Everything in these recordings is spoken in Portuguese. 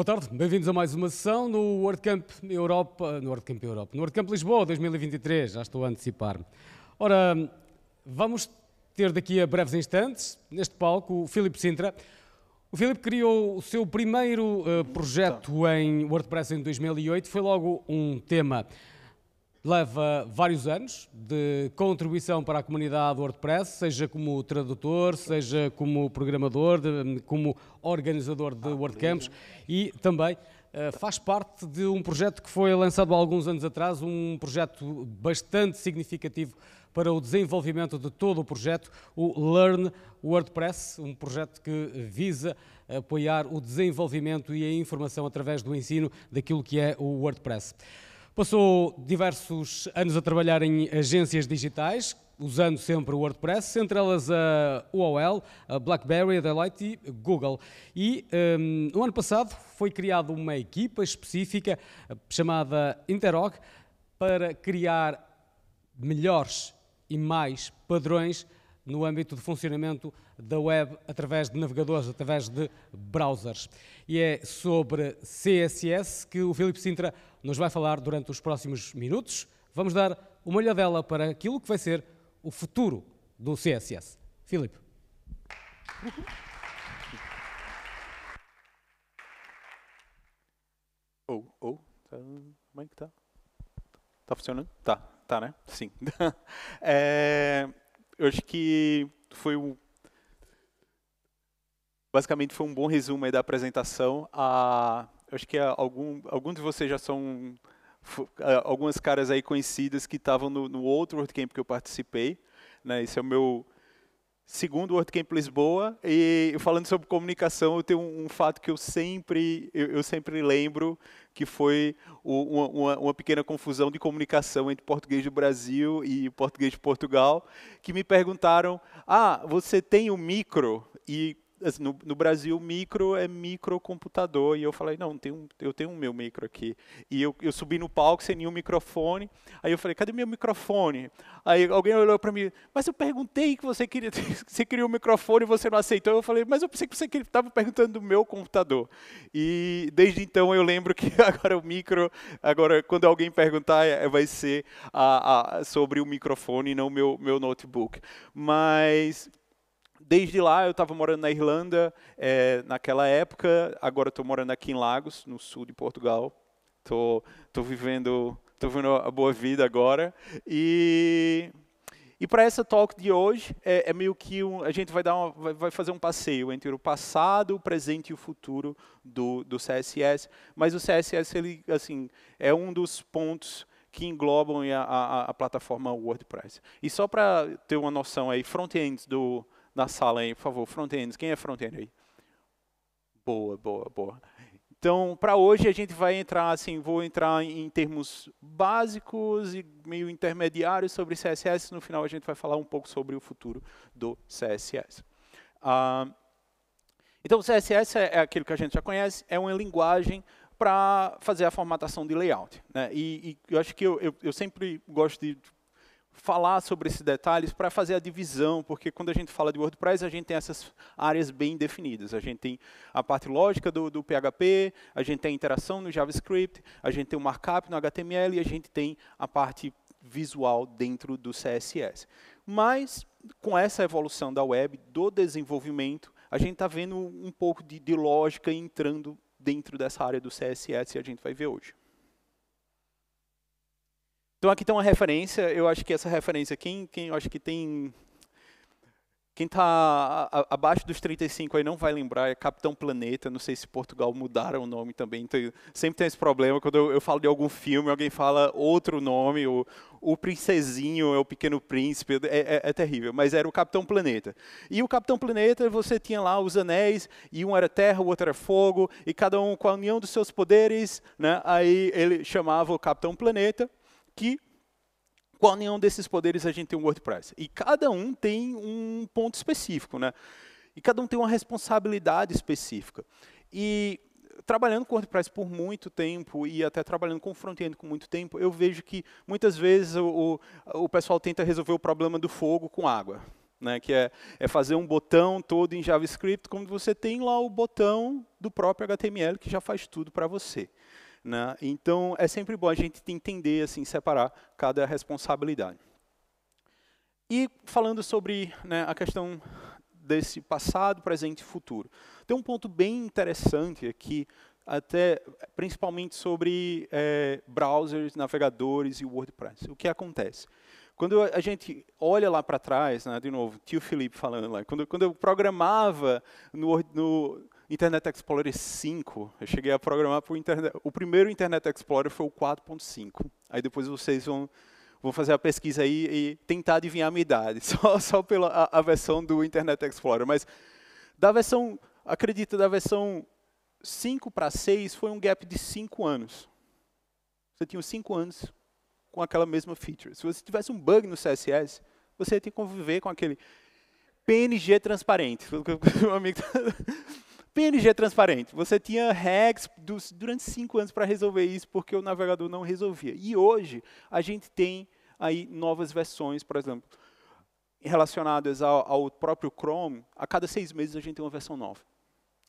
Boa tarde, bem-vindos a mais uma sessão no World Camp Europa, no World Camp Europa, no World Camp Lisboa 2023, já estou a antecipar-me. Ora, vamos ter daqui a breves instantes, neste palco, o Filipe Sintra. O Filipe criou o seu primeiro uh, projeto em WordPress em 2008, foi logo um tema. Leva vários anos de contribuição para a comunidade WordPress, seja como tradutor, seja como programador, de, como organizador de ah, WordCamps e também uh, faz parte de um projeto que foi lançado há alguns anos atrás, um projeto bastante significativo para o desenvolvimento de todo o projeto, o Learn WordPress, um projeto que visa apoiar o desenvolvimento e a informação através do ensino daquilo que é o WordPress. Passou diversos anos a trabalhar em agências digitais, usando sempre o WordPress, entre elas a UOL, a BlackBerry, a Deloitte e Google. E um, no ano passado foi criada uma equipa específica eh, chamada Interog para criar melhores e mais padrões no âmbito de funcionamento da web através de navegadores, através de browsers. E é sobre CSS que o Filipe Sintra nos vai falar durante os próximos minutos. Vamos dar uma olhadela para aquilo que vai ser o futuro do CSS. Filipe. Ou, oh, ou, oh, tá, como é que está? Está funcionando? Tá, tá, né? Sim. é, eu acho que foi um basicamente foi um bom resumo aí da apresentação. acho que algum, de vocês já são algumas caras aí conhecidas que estavam no, no outro WordCamp que eu participei. Né? Esse é o meu segundo o WordCamp Lisboa e falando sobre comunicação, eu tenho um, um fato que eu sempre eu, eu sempre lembro que foi uma, uma, pequena confusão de comunicação entre português do Brasil e português de Portugal, que me perguntaram: ah, você tem o um micro? E assim, no, no, Brasil, micro é microcomputador. E eu falei, não, tem um, eu tenho o um meu micro aqui. E eu, eu subi no palco sem nenhum microfone. Aí eu falei, cadê meu microfone? Aí alguém olhou para mim, mas eu perguntei que você queria, você queria um microfone e você não aceitou. Eu falei, mas eu pensei que você estava perguntando do meu computador. E desde então eu lembro que agora o micro, agora quando alguém perguntar, é, vai ser a, a, sobre o microfone e não meu, meu notebook. Mas Desde lá eu estava morando na Irlanda é, naquela época, agora estou morando aqui em Lagos, no sul de Portugal. Estou tô, tô vivendo, tô vivendo a boa vida agora. E, e para essa talk de hoje, é, é meio que um, a gente vai, dar uma, vai, vai, fazer um passeio entre o passado, o presente e o futuro do, do CSS. Mas o CSS ele, assim, é um dos pontos que englobam a, a, a plataforma WordPress. E só para ter uma noção aí, front end do na sala aí, por favor. Front-end, quem é front-end aí? Boa, boa, boa. Então, para hoje a gente vai entrar assim, vou entrar em termos básicos e meio intermediários sobre CSS. No final a gente vai falar um pouco sobre o futuro do CSS. Ah, então, CSS é aquilo que a gente já conhece, é uma linguagem para fazer a formatação de layout. Né? E, e, eu acho que eu, eu, eu sempre gosto de falar sobre esses detalhes para fazer a divisão, porque quando a gente fala de WordPress, a gente tem essas áreas bem definidas. A gente tem a parte lógica do, do PHP, a gente tem a interação no JavaScript, a gente tem o markup no HTML e a gente tem a parte visual dentro do CSS. Mas, com essa evolução da web, do desenvolvimento, a gente está vendo um pouco de, de lógica entrando dentro dessa área do CSS que a gente vai ver hoje. Então aqui tem uma referência, eu acho que essa referência, quem, quem eu acho que tem. Quem está abaixo dos 35 aí não vai lembrar, é Capitão Planeta, não sei se Portugal mudaram o nome também, então, sempre tem esse problema, quando eu, eu, falo de algum filme, alguém fala outro nome, o, o Princesinho é o Pequeno Príncipe, é, é, é terrível, mas era o Capitão Planeta. E o Capitão Planeta, você tinha lá os anéis, e um era terra, o outro era fogo, e cada um com a união dos seus poderes, né, aí ele chamava o Capitão Planeta, que qual nenhum desses poderes a gente tem no WordPress. E cada um tem um ponto específico, né? E cada um tem uma responsabilidade específica. E trabalhando com WordPress por muito tempo e até trabalhando com front-end com muito tempo, eu vejo que muitas vezes o, o, o pessoal tenta resolver o problema do fogo com água. Né, que é, é, fazer um botão todo em JavaScript, como você tem lá o botão do próprio HTML que já faz tudo para você. Né? Então, é sempre bom a gente entender, assim, separar cada responsabilidade. E falando sobre né, a questão desse passado, presente e futuro, tem um ponto bem interessante aqui, até principalmente sobre é, browsers, navegadores e WordPress. O que acontece? Quando a gente olha lá para trás, né, de novo, tio Felipe falando lá, quando, quando eu programava no, no Internet Explorer 5. Eu cheguei a programar para o Internet. O primeiro Internet Explorer foi o 4.5. Aí depois vocês vão, vão fazer a pesquisa aí e tentar adivinhar a minha idade, só, só pela a, a versão do Internet Explorer. Mas da versão, acredita, da versão 5 para 6 foi um gap de 5 anos. Você tinha 5 anos com aquela mesma feature. Se você tivesse um bug no CSS, você ia ter que conviver com aquele PNG transparente. O amigo tá PNG transparente. Você tinha hacks dos, durante cinco anos para resolver isso, porque o navegador não resolvia. E hoje, a gente tem aí novas versões, por exemplo, relacionadas ao, ao próprio Chrome, a cada seis meses a gente tem uma versão nova.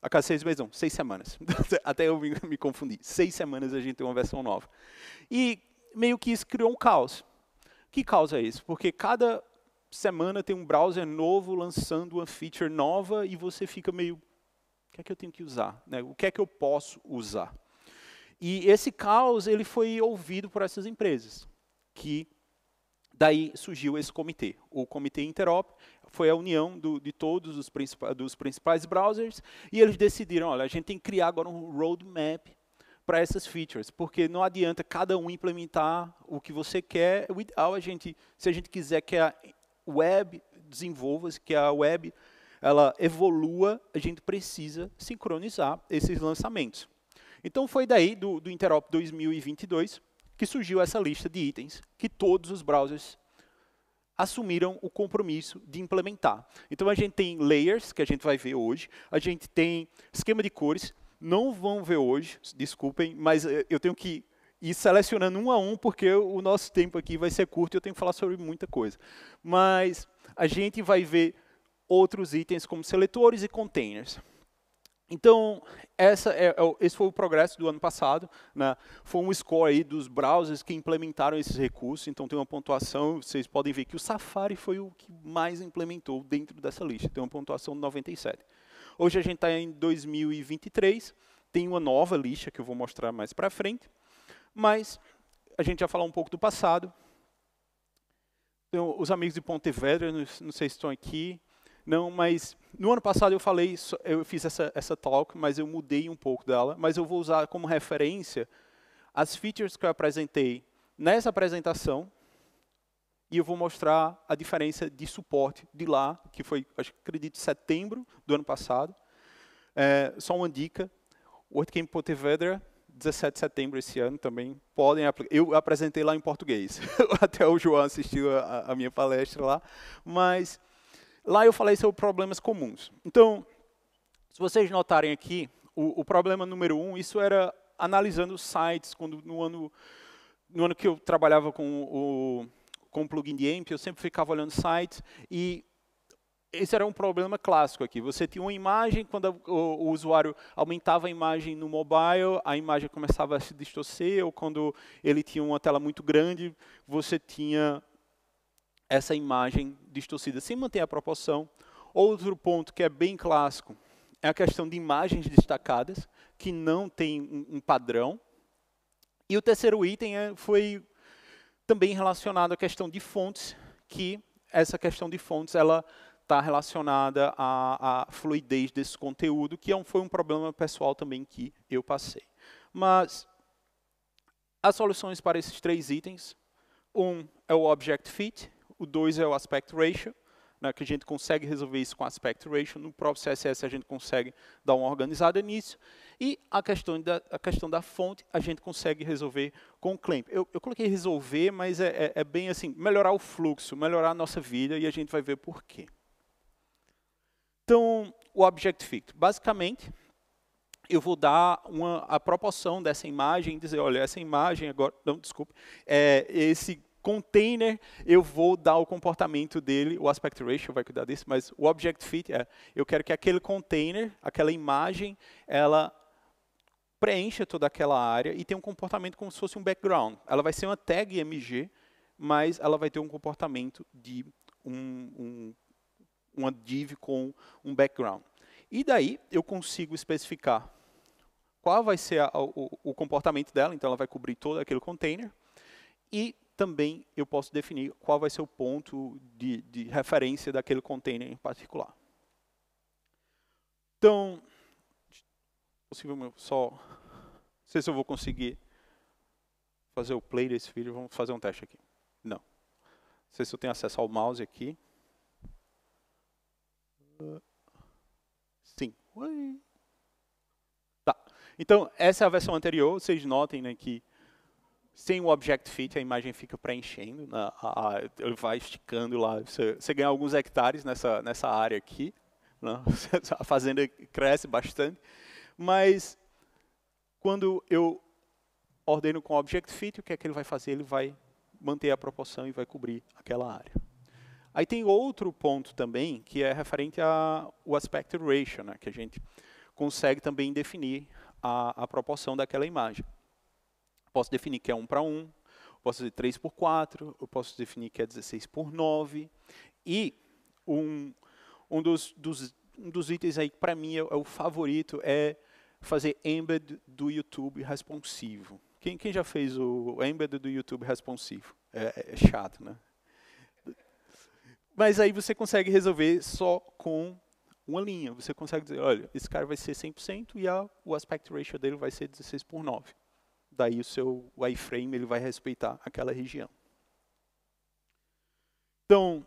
A cada seis meses, não, seis semanas. Até eu me, me confundi. Seis semanas a gente tem uma versão nova. E meio que isso criou um caos. Que caos é isso? Porque cada semana tem um browser novo lançando uma feature nova e você fica meio o que é que eu tenho que usar? Né? O que é que eu posso usar? E esse caos ele foi ouvido por essas empresas, que daí surgiu esse comitê. O comitê Interop foi a união do, de todos os principais, dos principais browsers e eles decidiram, olha, a gente tem que criar agora um roadmap para essas features, porque não adianta cada um implementar o que você quer. O ideal é a gente, se a gente quiser que a web desenvolva, que a web ela evolua, a gente precisa sincronizar esses lançamentos. Então foi daí, do, do Interop 2022, que surgiu essa lista de itens que todos os browsers assumiram o compromisso de implementar. Então a gente tem layers, que a gente vai ver hoje, a gente tem esquema de cores, não vão ver hoje, desculpem, mas eh, eu tenho que ir selecionando um a um, porque o nosso tempo aqui vai ser curto e eu tenho que falar sobre muita coisa. Mas a gente vai ver outros itens como seletores e containers. Então, é, é esse foi o progresso do ano passado. Né? Foi um score dos browsers que implementaram esses recursos. Então, tem uma pontuação. Vocês podem ver que o Safari foi o que mais implementou dentro dessa lista. Tem uma pontuação de 97. Hoje a gente está em 2023. Tem uma nova lista que eu vou mostrar mais para frente. Mas a gente já falar um pouco do passado. Então, os amigos de Pontevedra, não sei se estão aqui. Não, mas no ano passado eu falei, eu fiz essa, essa talk, mas eu mudei um pouco dela, mas eu vou usar como referência as features que eu apresentei nessa apresentação e eu vou mostrar a diferença de suporte de lá, que foi, acho, acredito, setembro do ano passado. É, só uma dica, WordCamp Pontevedra, 17 de setembro esse ano também, podem Eu apresentei lá em português, até o João assistiu a, a minha palestra lá, mas Lá eu falei sobre problemas comuns. Então, se vocês notarem aqui, o, o problema número um, isso era analisando sites, quando no ano, no ano que eu trabalhava com o com o plugin de AMP, eu sempre ficava olhando sites e esse era um problema clássico aqui. Você tinha uma imagem, quando o, o, usuário aumentava a imagem no mobile, a imagem começava a se distorcer, ou quando ele tinha uma tela muito grande, você tinha essa imagem distorcida, sem manter a proporção. Outro ponto que é bem clássico é a questão de imagens destacadas, que não tem um, padrão. E o terceiro item é, foi também relacionado à questão de fontes, que essa questão de fontes ela está relacionada à, à, fluidez desse conteúdo, que é um, foi um problema pessoal também que eu passei. Mas as soluções para esses três itens, um é o Object Fit, o 2 é o aspect ratio, né, que a gente consegue resolver isso com aspect ratio. No próprio CSS a gente consegue dar uma organizada nisso. E a questão da, a questão da fonte a gente consegue resolver com clamp. Eu, eu coloquei resolver, mas é, é, é bem assim, melhorar o fluxo, melhorar a nossa vida, e a gente vai ver por quê. Então, o object fit Basicamente, eu vou dar uma, a proporção dessa imagem e dizer, olha, essa imagem agora, não, desculpe, é, esse container, eu vou dar o comportamento dele, o aspect ratio vai cuidar disso, mas o object fit é, eu quero que aquele container, aquela imagem, ela preencha toda aquela área e tenha um comportamento como se fosse um background. Ela vai ser uma tag MG, mas ela vai ter um comportamento de um, um, uma div com um background. E daí eu consigo especificar qual vai ser a, o, o comportamento dela, então ela vai cobrir todo aquele container, e também eu posso definir qual vai ser o ponto de, de referência daquele container em particular. Então, possivelmente só, não sei se eu vou conseguir fazer o play desse vídeo, vamos fazer um teste aqui. Não. Não sei se eu tenho acesso ao mouse aqui. Sim. Tá. Então, essa é a versão anterior, vocês notem né, que sem o object fit, a imagem fica preenchendo, na, né? a, a, ele vai esticando lá. Você, você, ganha alguns hectares nessa, nessa área aqui. Né? a fazenda cresce bastante. Mas quando eu ordeno com object fit, o que é que ele vai fazer? Ele vai manter a proporção e vai cobrir aquela área. Aí tem outro ponto também, que é referente ao aspect ratio, né, que a gente consegue também definir a, a proporção daquela imagem. Posso definir que é 1 para 1, posso dizer 3 por 4, eu posso definir que é 16 por 9. É e um, um, dos, dos, um dos itens aí que para mim é, é, o favorito é fazer embed do YouTube responsivo. Quem, quem já fez o embed do YouTube responsivo? É, é, é chato, né? Mas aí você consegue resolver só com uma linha. Você consegue dizer, olha, esse cara vai ser 100% e a, o aspect ratio dele vai ser 16 por 9 daí o seu iframe ele vai respeitar aquela região. Então,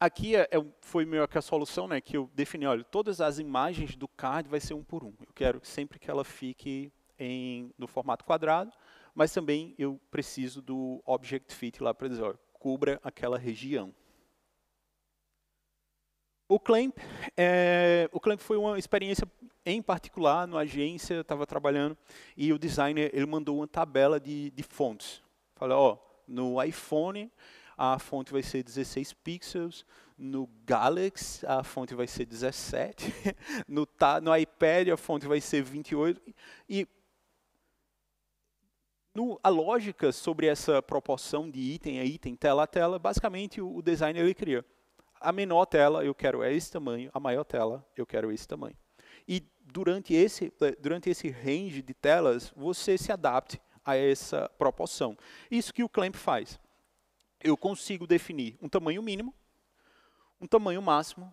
aqui é, é foi meio que a solução, né, que eu defini, olha, todas as imagens do card vai ser um por um. Eu quero sempre que ela fique em, no formato quadrado, mas também eu preciso do object fit lá para dizer, olha, cubra aquela região. O Clamp, é, o Clamp foi uma experiência em particular, na agência, estava trabalhando, e o designer ele mandou uma tabela de, de fontes. Falei, ó, no iPhone a fonte vai ser 16 pixels, no Galaxy a fonte vai ser 17, no, no iPad a fonte vai ser 28, e no, a lógica sobre essa proporção de item a item, tela a tela, basicamente o, o designer ele cria. A menor tela eu quero é esse tamanho, a maior tela eu quero é esse tamanho. E durante esse, eh, durante esse range de telas, você se adapte a essa proporção. Isso que o clamp faz. Eu consigo definir um tamanho mínimo, um tamanho máximo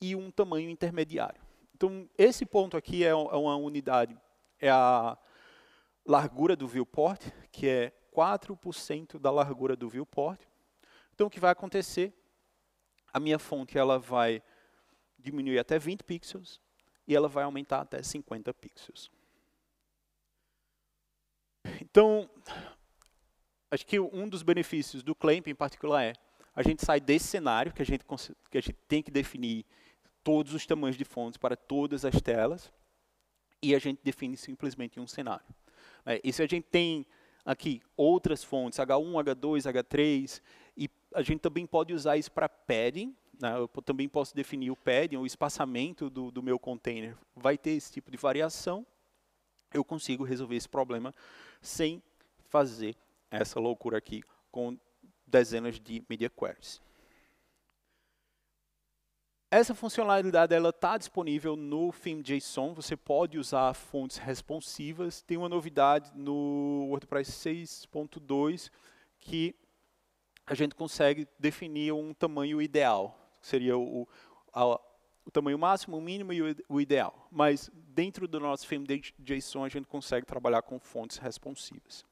e um tamanho intermediário. Então, esse ponto aqui é, é uma unidade, é a largura do viewport, que é 4% da largura do viewport. Então, o que vai acontecer a minha fonte ela vai diminuir até 20 pixels e ela vai aumentar até 50 pixels. Então, acho que um dos benefícios do Clamp em particular é a gente sai desse cenário que a gente, que a gente tem que definir todos os tamanhos de fontes para todas as telas e a gente define simplesmente um cenário. É, e se a gente tem aqui outras fontes, H1, H2, H3, e a gente também pode usar isso para padding, né? eu também posso definir o padding, o espaçamento do, do meu container. Vai ter esse tipo de variação, eu consigo resolver esse problema sem fazer essa loucura aqui com dezenas de media queries. Essa funcionalidade ela está disponível no FIM.json, você pode usar fontes responsivas. Tem uma novidade no WordPress 6.2 que a gente consegue definir um tamanho ideal, que seria o, a, o tamanho máximo, o mínimo e o, o ideal. Mas dentro do nosso frame JSON a gente consegue trabalhar com fontes responsivas.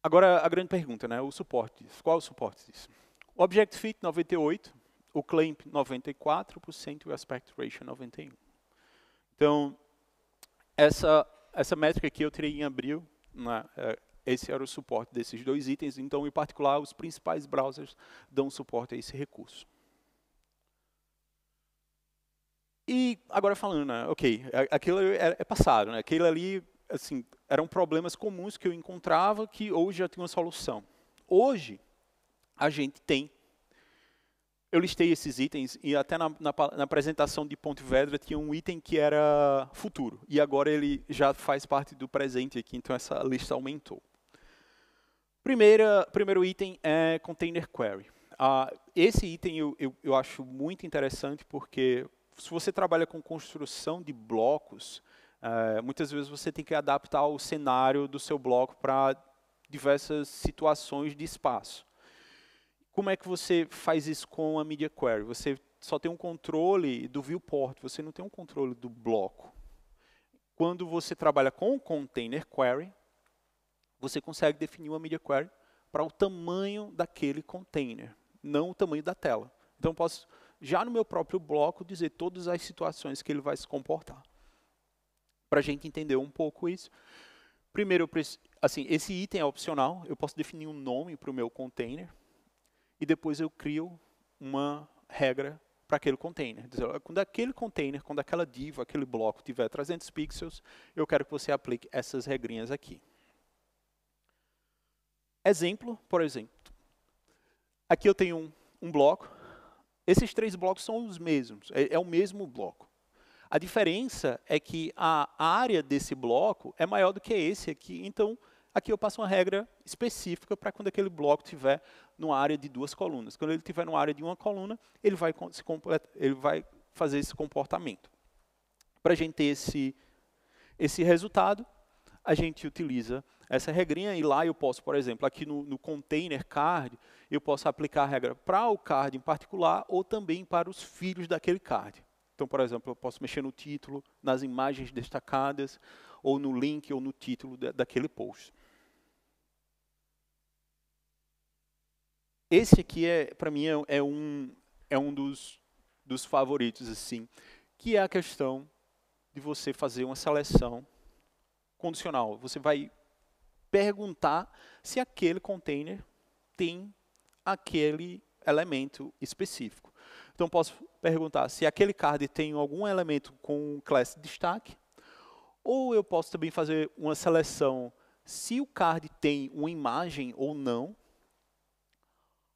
Agora a grande pergunta, né? O suporte Qual é o suporte disso? O Object Fit 98, o Clamp 94% e o Aspect Ratio 91. Então, essa essa métrica aqui eu tirei em abril, na, né? é, esse era o suporte desses dois itens, então, em particular, os principais browsers dão suporte a esse recurso. E agora falando, né, ok, aquilo é, é passado, né, aquilo ali, assim, eram problemas comuns que eu encontrava que hoje já tinha uma solução. Hoje, a gente tem eu listei esses itens e até na, na, na, apresentação de Pontevedra tinha um item que era futuro e agora ele já faz parte do presente aqui, então essa lista aumentou. Primeira, primeiro item é container query. Ah, esse item eu, eu, eu, acho muito interessante porque se você trabalha com construção de blocos, é, muitas vezes você tem que adaptar o cenário do seu bloco para diversas situações de espaço. Como é que você faz isso com a media query? Você só tem um controle do viewport, você não tem um controle do bloco. Quando você trabalha com container query, você consegue definir uma media query para o tamanho daquele container, não o tamanho da tela. Então, posso, já no meu próprio bloco, dizer todas as situações que ele vai se comportar. Para a gente entender um pouco isso, primeiro, assim, esse item é opcional, eu posso definir um nome para o meu container, e depois eu crio uma regra para aquele container. Dizer, quando aquele container, quando aquela diva, aquele bloco tiver 300 pixels, eu quero que você aplique essas regrinhas aqui. Exemplo, por exemplo. Aqui eu tenho um, um bloco. Esses três blocos são os mesmos, é, é o mesmo bloco. A diferença é que a área desse bloco é maior do que esse aqui, então aqui eu passo uma regra específica para quando aquele bloco tiver numa área de duas colunas. Quando ele tiver numa área de uma coluna, ele vai, se ele vai fazer esse comportamento. Para a gente ter esse, esse resultado, a gente utiliza essa regrinha e lá eu posso, por exemplo, aqui no, no container card, eu posso aplicar a regra para o card em particular ou também para os filhos daquele card. Então, por exemplo, eu posso mexer no título, nas imagens destacadas, ou no link ou no título daquele post. Esse aqui, é, para mim, é, é, um, é um dos, dos favoritos, assim, que é a questão de você fazer uma seleção condicional. Você vai perguntar se aquele container tem aquele elemento específico. Então, posso perguntar se aquele card tem algum elemento com classe destaque, ou eu posso também fazer uma seleção se o card tem uma imagem ou não,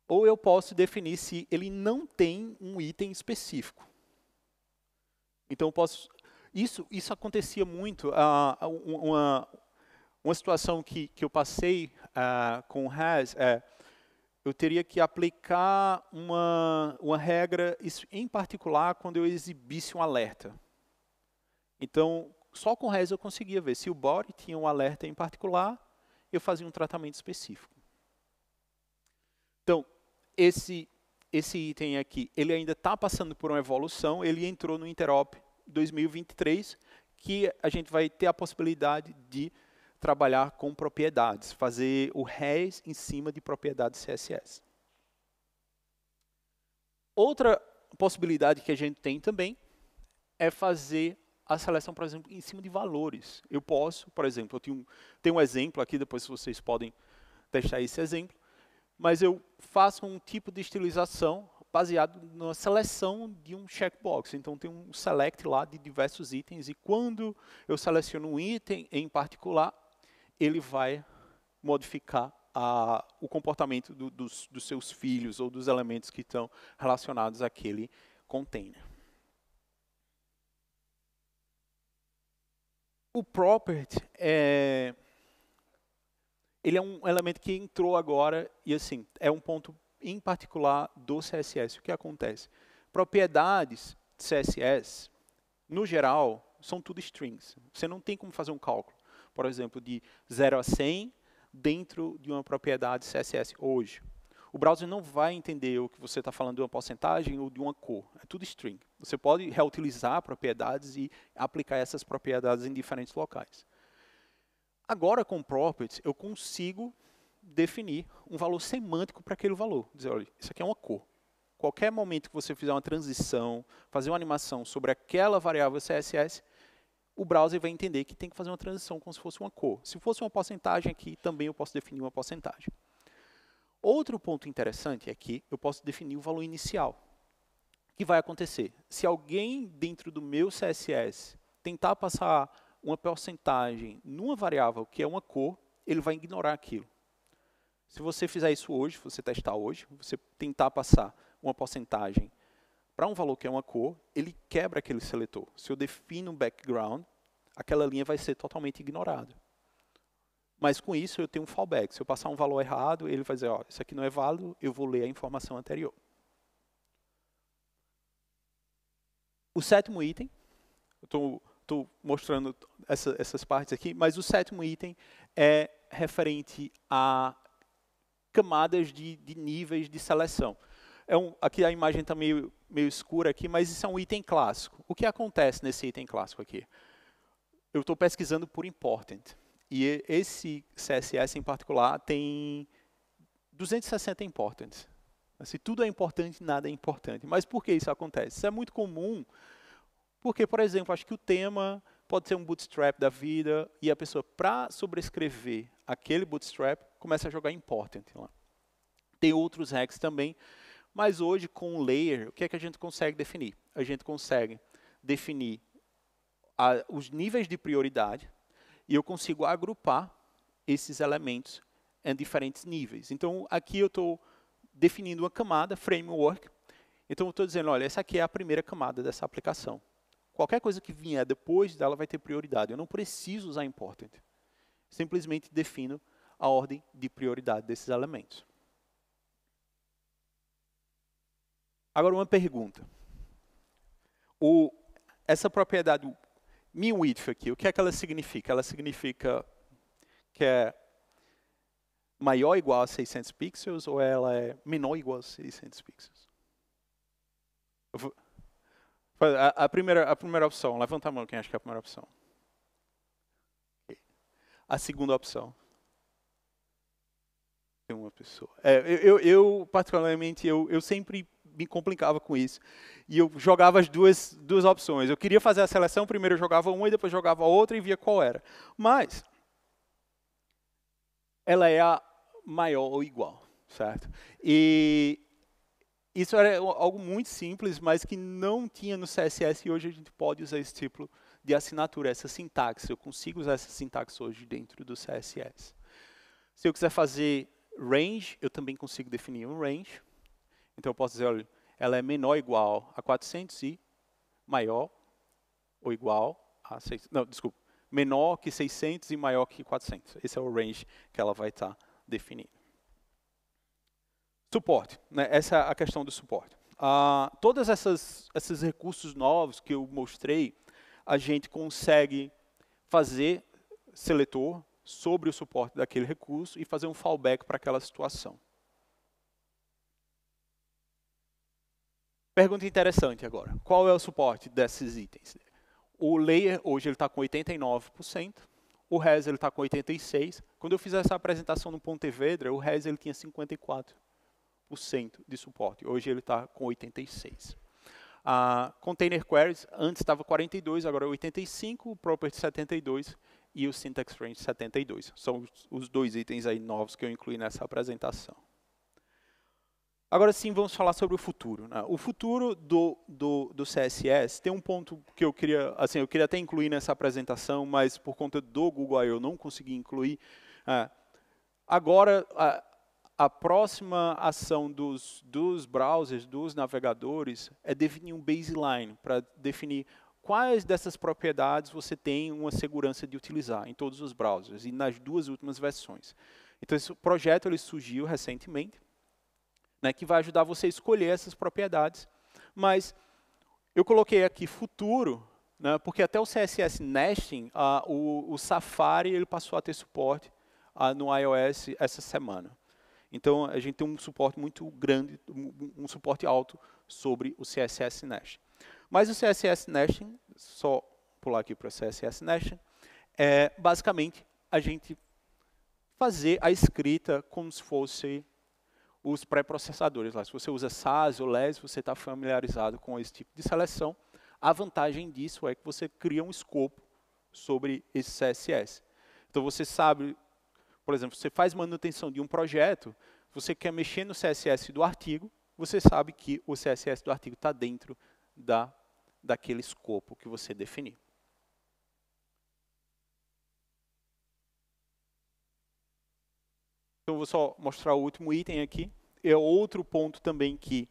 ou eu posso definir se ele não tem um item específico. Então, posso... Isso, isso acontecia muito. Uh, uma, uma situação que, que eu passei uh, com o Has é, eu teria que aplicar uma, uma regra, em particular, quando eu exibisse um alerta. Então, só com o Has eu conseguia ver. Se o body tinha um alerta em particular, eu fazia um tratamento específico. Então, esse, esse item aqui, ele ainda está passando por uma evolução, ele entrou no Interop 2023, que a gente vai ter a possibilidade de trabalhar com propriedades, fazer o RES em cima de propriedades CSS. Outra possibilidade que a gente tem também é fazer a seleção, por exemplo, em cima de valores. Eu posso, por exemplo, eu tenho, tenho um exemplo aqui, depois vocês podem testar esse exemplo, mas eu faço um tipo de estilização baseado na seleção de um checkbox. Então, tem um select lá de diversos itens, e quando eu seleciono um item em particular, ele vai modificar a, o comportamento do, dos, dos seus filhos ou dos elementos que estão relacionados àquele container. O property é ele é um elemento que entrou agora e assim é um ponto em particular do CSS. O que acontece? Propriedades CSS, no geral, são tudo strings. Você não tem como fazer um cálculo por exemplo, de 0 a 100 dentro de uma propriedade CSS hoje. O browser não vai entender o que você está falando de uma porcentagem ou de uma cor. É tudo string. Você pode reutilizar propriedades e aplicar essas propriedades em diferentes locais. Agora, com properties, eu consigo definir um valor semântico para aquele valor. Dizer, olha, isso aqui é uma cor. Qualquer momento que você fizer uma transição, fazer uma animação sobre aquela variável CSS, o browser vai entender que tem que fazer uma transição como se fosse uma cor. Se fosse uma porcentagem aqui, também eu posso definir uma porcentagem. Outro ponto interessante é que eu posso definir o valor inicial. O que vai acontecer? Se alguém dentro do meu CSS tentar passar uma porcentagem numa variável que é uma cor, ele vai ignorar aquilo. Se você fizer isso hoje, se você testar hoje, você tentar passar uma porcentagem para um valor que é uma cor, ele quebra aquele seletor. Se eu defino um background, aquela linha vai ser totalmente ignorada. Mas com isso eu tenho um fallback. Se eu passar um valor errado, ele vai dizer, ó, isso aqui não é válido, eu vou ler a informação anterior. O sétimo item, estou mostrando essa, essas partes aqui, mas o sétimo item é referente a camadas de, de níveis de seleção é um, aqui a imagem está meio, meio escura aqui, mas isso é um item clássico. O que acontece nesse item clássico aqui? Eu estou pesquisando por important. E esse CSS em particular tem 260 importants. Se tudo é importante, nada é importante. Mas por que isso acontece? Isso é muito comum, porque, por exemplo, acho que o tema pode ser um bootstrap da vida, e a pessoa, para sobrescrever aquele bootstrap, começa a jogar important lá. Tem outros hacks também mas hoje, com o layer, o que é que a gente consegue definir? A gente consegue definir a, os níveis de prioridade e eu consigo agrupar esses elementos em diferentes níveis. Então, aqui eu estou definindo uma camada, framework. Então, eu estou dizendo, olha, essa aqui é a primeira camada dessa aplicação. Qualquer coisa que vier depois dela vai ter prioridade. Eu não preciso usar important. Simplesmente defino a ordem de prioridade desses elementos. Agora, uma pergunta. O, essa propriedade min-width aqui, o que é que ela significa? Ela significa que é maior ou igual a 600 pixels ou ela é menor ou igual a 600 pixels? A, a, primeira, a primeira opção, levanta a mão quem acha que é a primeira opção. A segunda opção. Tem uma pessoa. É, eu, eu, particularmente, eu, eu sempre me complicava com isso. E eu jogava as duas, duas opções. Eu queria fazer a seleção, primeiro eu jogava uma e depois jogava a outra e via qual era. Mas ela é a maior ou igual, certo? E isso era algo muito simples, mas que não tinha no CSS e hoje a gente pode usar esse tipo de assinatura, essa sintaxe. Eu consigo usar essa sintaxe hoje dentro do CSS. Se eu quiser fazer range, eu também consigo definir um range. Então eu posso dizer, olha, ela é menor ou igual a 400 e maior ou igual a 600. Não, desculpa. Menor que 600 e maior que 400. Esse é o range que ela vai estar tá definindo. Suporte. Né? Essa é a questão do suporte. Ah, todos esses recursos novos que eu mostrei, a gente consegue fazer seletor sobre o suporte daquele recurso e fazer um fallback para aquela situação. Pergunta interessante agora. Qual é o suporte desses itens? O layer hoje ele está com 89%, o res ele está com 86%. Quando eu fiz essa apresentação no Pontevedra, o res ele tinha 54% de suporte. Hoje ele está com 86%. A ah, container queries antes estava 42, agora 85, o property 72 e o syntax range 72. São os dois itens aí novos que eu incluí nessa apresentação. Agora sim, vamos falar sobre o futuro. Né? O futuro do, do, do, CSS tem um ponto que eu queria, assim, eu queria até incluir nessa apresentação, mas por conta do Google I.O. não consegui incluir. É, agora, a, a próxima ação dos, dos browsers, dos navegadores, é definir um baseline, para definir quais dessas propriedades você tem uma segurança de utilizar em todos os browsers e nas duas últimas versões. Então, esse projeto ele surgiu recentemente, né, que vai ajudar você a escolher essas propriedades. Mas eu coloquei aqui futuro, né, porque até o CSS Nesting, ah, o, o, Safari ele passou a ter suporte ah, no iOS essa semana. Então, a gente tem um suporte muito grande, um, um suporte alto sobre o CSS Nesting. Mas o CSS Nesting, só pular aqui para o CSS Nesting, é basicamente a gente fazer a escrita como se fosse os pré-processadores lá. Se você usa SAS ou LES, você está familiarizado com esse tipo de seleção. A vantagem disso é que você cria um escopo sobre esse CSS. Então você sabe, por exemplo, você faz manutenção de um projeto, você quer mexer no CSS do artigo, você sabe que o CSS do artigo está dentro da, daquele escopo que você definiu. Então, vou só mostrar o último item aqui. É outro ponto também que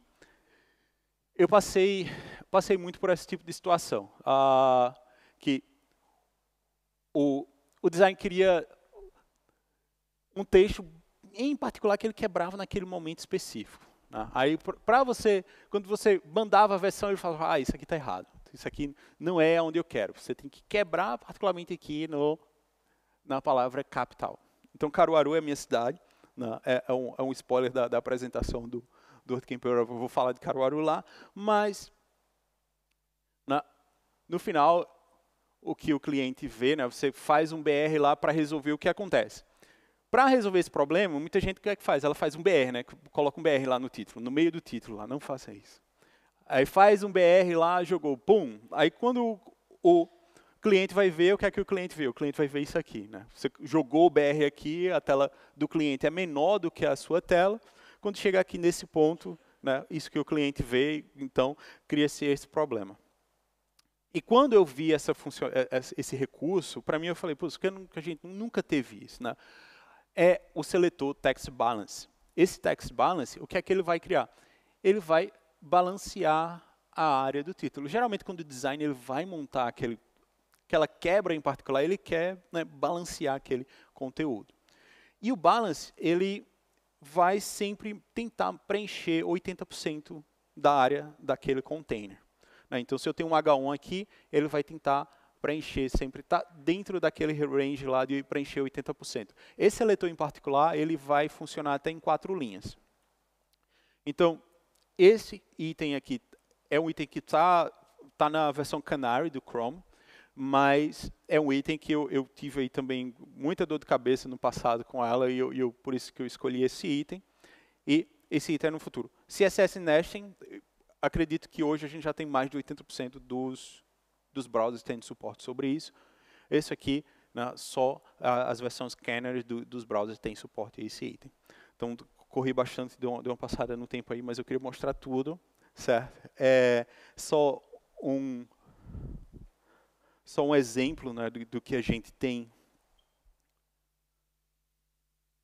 eu passei, passei muito por esse tipo de situação. Ah, que o, o design queria um texto em particular que ele quebrava naquele momento específico. Né? Aí, para você, quando você mandava a versão, ele falava, ah, isso aqui está errado. Isso aqui não é onde eu quero. Você tem que quebrar particularmente aqui no, na palavra capital. Então, Caruaru é a minha cidade. Né? é, é, um, é, um, spoiler da, da apresentação do, do Earth Camp Europe, eu vou falar de Caruaru lá, mas na, né, no final, o que o cliente vê, né, você faz um BR lá para resolver o que acontece. Para resolver esse problema, muita gente o que, é faz? Ela faz um BR, né, coloca um BR lá no título, no meio do título lá, não faça isso. Aí faz um BR lá, jogou, pum. Aí quando o, o cliente vai ver o que é que o cliente vê. O cliente vai ver isso aqui. Né? Você jogou o BR aqui, a tela do cliente é menor do que a sua tela. Quando chega aqui nesse ponto, né, isso que o cliente vê, então cria-se esse problema. E quando eu vi essa é, é, esse recurso, para mim eu falei, putz, que a gente nunca teve isso. Né? É o seletor text balance. Esse text balance, o que é que ele vai criar? Ele vai balancear a área do título. Geralmente, quando o designer vai montar aquele aquela quebra em particular, ele quer né, balancear aquele conteúdo. E o balance, ele vai sempre tentar preencher 80% da área daquele container. Né? Então, se eu tenho um H1 aqui, ele vai tentar preencher sempre, está dentro daquele range lá de preencher 80%. Esse seletor em particular, ele vai funcionar até em quatro linhas. Então, esse item aqui é um item que está tá na versão Canary do Chrome, mas é um item que eu, eu tive aí também muita dor de cabeça no passado com ela, e eu, eu, por isso que eu escolhi esse item, e esse item é no futuro. É CSS Nesting, acredito que hoje a gente já tem mais de 80% dos, dos browsers tendo suporte sobre isso. Esse aqui, né, só a, as versões canaries do, dos browsers têm suporte a esse item. Então, corri bastante, deu uma, uma, passada no tempo aí, mas eu queria mostrar tudo, certo? É, só um só um exemplo né, do, do, que a gente tem.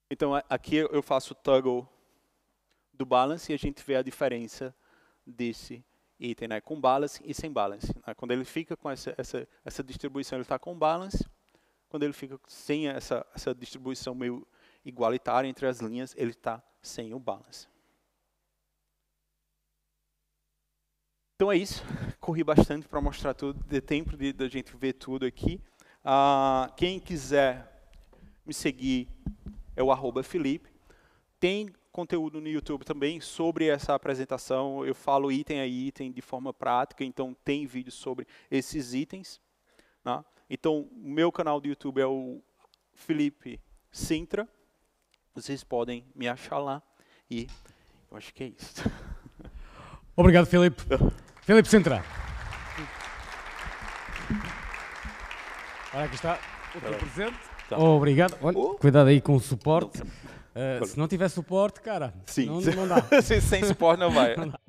Então, aqui eu faço o toggle do balance e a gente vê a diferença desse item, né, com balance e sem balance. Né? Quando ele fica com essa, essa, essa distribuição, ele está com balance. Quando ele fica sem essa, essa distribuição meio igualitária entre as linhas, ele está sem o balance. Então é isso. Corri bastante para mostrar tudo. de tempo de, de gente ver tudo aqui. Ah, quem quiser me seguir é o arroba Felipe. Tem conteúdo no YouTube também sobre essa apresentação. Eu falo item a item de forma prática, então tem vídeo sobre esses itens. Né? Então, meu canal do YouTube é o Felipe Sintra. Vocês podem me achar lá. E eu acho que é isso. Obrigado, Felipe. Filipe Sintra. Olha, aqui está o teu presente. Oh, obrigado. Olha, oh. cuidado aí com o suporte. Uh, se não tiver suporte, cara, Sim. Não, não dá. Sem suporte não vai. não dá.